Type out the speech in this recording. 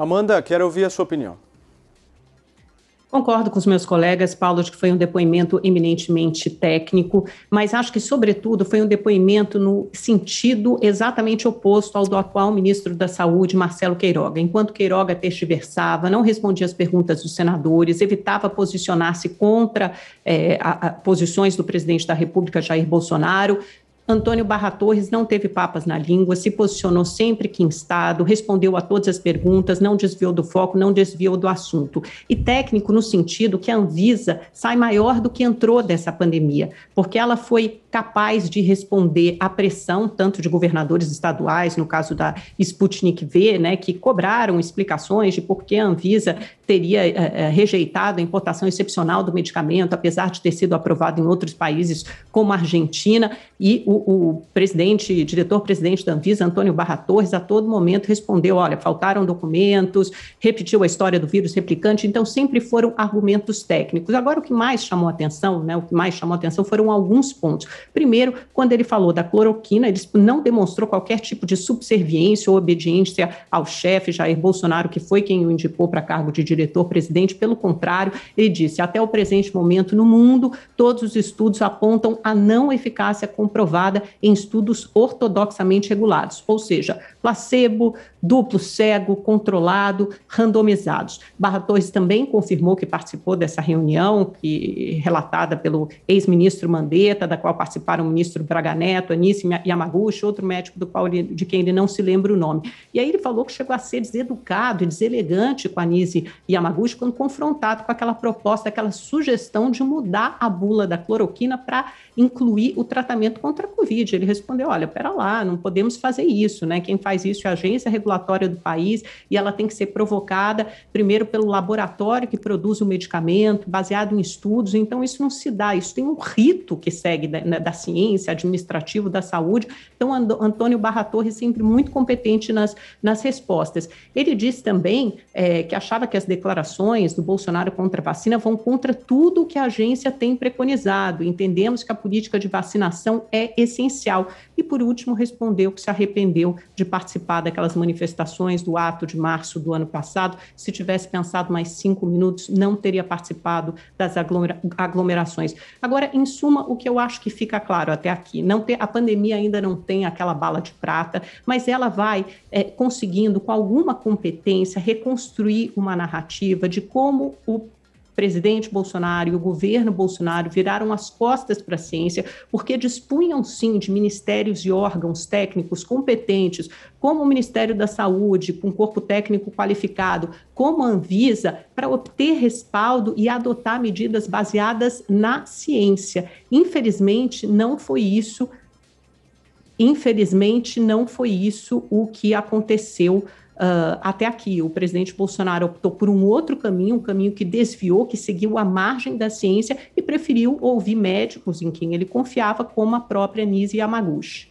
Amanda, quero ouvir a sua opinião. Concordo com os meus colegas, Paulo, de que foi um depoimento eminentemente técnico, mas acho que, sobretudo, foi um depoimento no sentido exatamente oposto ao do atual ministro da Saúde, Marcelo Queiroga. Enquanto Queiroga testiversava, não respondia às perguntas dos senadores, evitava posicionar-se contra é, a, a, posições do presidente da República, Jair Bolsonaro, Antônio Barra Torres não teve papas na língua, se posicionou sempre que estado, respondeu a todas as perguntas, não desviou do foco, não desviou do assunto. E técnico no sentido que a Anvisa sai maior do que entrou dessa pandemia, porque ela foi capaz de responder à pressão, tanto de governadores estaduais, no caso da Sputnik V, né, que cobraram explicações de por que a Anvisa teria é, rejeitado a importação excepcional do medicamento, apesar de ter sido aprovado em outros países, como a Argentina, e o, o presidente, diretor-presidente da Anvisa, Antônio Barra Torres, a todo momento respondeu, olha, faltaram documentos, repetiu a história do vírus replicante, então sempre foram argumentos técnicos. Agora, o que mais chamou atenção, né, o que mais chamou atenção foram alguns pontos. Primeiro, quando ele falou da cloroquina, ele não demonstrou qualquer tipo de subserviência ou obediência ao chefe Jair Bolsonaro, que foi quem o indicou para cargo de diretor-presidente. Pelo contrário, ele disse: até o presente momento no mundo, todos os estudos apontam a não eficácia comprovada em estudos ortodoxamente regulados, ou seja, placebo, duplo, cego, controlado, randomizados. Barra Torres também confirmou que participou dessa reunião, que relatada pelo ex-ministro Mandetta, da qual participaram o ministro Braga Neto, Anice Yamaguchi, outro médico do qual ele, de quem ele não se lembra o nome. E aí ele falou que chegou a ser deseducado e deselegante com Anísio Yamaguchi quando confrontado com aquela proposta, aquela sugestão de mudar a bula da cloroquina para incluir o tratamento contra a Covid. Ele respondeu: olha, pera lá, não podemos fazer isso, né? Quem faz isso é a agência regulatória, regulatória do país e ela tem que ser provocada primeiro pelo laboratório que produz o medicamento, baseado em estudos. Então, isso não se dá, isso tem um rito que segue da, né, da ciência, administrativo, da saúde. Então, Antônio Barra Torres sempre muito competente nas, nas respostas. Ele disse também é, que achava que as declarações do Bolsonaro contra a vacina vão contra tudo o que a agência tem preconizado. Entendemos que a política de vacinação é essencial. E, por último, respondeu que se arrependeu de participar daquelas manifestações manifestações do ato de março do ano passado, se tivesse pensado mais cinco minutos, não teria participado das aglomera aglomerações. Agora, em suma, o que eu acho que fica claro até aqui, não ter, a pandemia ainda não tem aquela bala de prata, mas ela vai é, conseguindo, com alguma competência, reconstruir uma narrativa de como o presidente Bolsonaro e o governo Bolsonaro viraram as costas para a ciência, porque dispunham sim de ministérios e órgãos técnicos competentes, como o Ministério da Saúde, com corpo técnico qualificado, como a Anvisa, para obter respaldo e adotar medidas baseadas na ciência. Infelizmente, não foi isso. Infelizmente, não foi isso o que aconteceu Uh, até aqui, o presidente Bolsonaro optou por um outro caminho, um caminho que desviou, que seguiu a margem da ciência e preferiu ouvir médicos em quem ele confiava, como a própria Nise Yamaguchi.